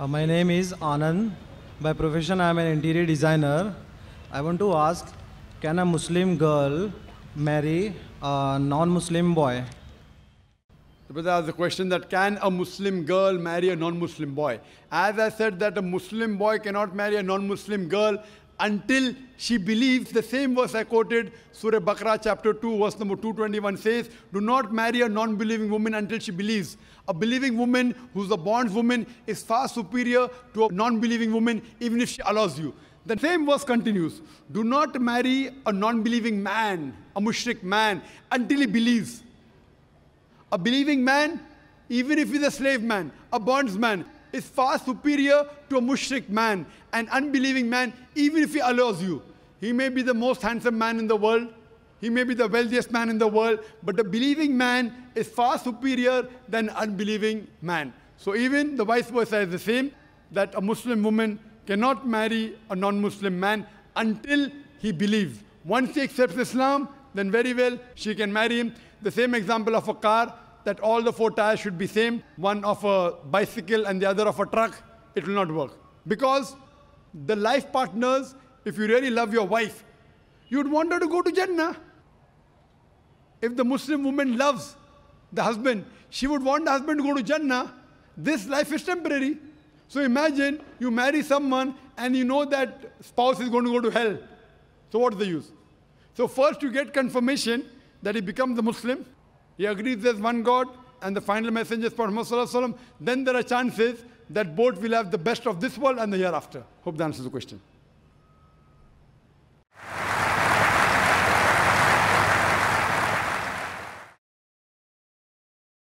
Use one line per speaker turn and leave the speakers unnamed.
Uh, my name is Anand. By profession, I am an interior designer. I want to ask, can a Muslim girl marry a non-Muslim boy?
the question that can a Muslim girl marry a non-Muslim boy? As I said that a Muslim boy cannot marry a non-Muslim girl, until she believes the same verse I quoted, Surah Baqarah chapter 2, verse number 221 says, Do not marry a non-believing woman until she believes. A believing woman who's a bondswoman is far superior to a non-believing woman even if she allows you. The same verse continues, Do not marry a non-believing man, a mushrik man, until he believes. A believing man, even if he's a slave man, a bondsman, is far superior to a mushrik man, an unbelieving man, even if he allows you. He may be the most handsome man in the world, he may be the wealthiest man in the world, but the believing man is far superior than unbelieving man. So even the vice versa is the same, that a Muslim woman cannot marry a non-Muslim man until he believes. Once he accepts Islam, then very well she can marry him. The same example of a car, that all the four tires should be same, one of a bicycle and the other of a truck, it will not work. Because the life partners, if you really love your wife, you'd want her to go to Jannah. If the Muslim woman loves the husband, she would want the husband to go to Jannah. This life is temporary. So imagine you marry someone and you know that spouse is going to go to hell. So what's the use? So first you get confirmation that he becomes a Muslim. He agrees there's one God and the final message is for Muhammad then there are chances that both will have the best of this world and the hereafter. Hope that answers the question.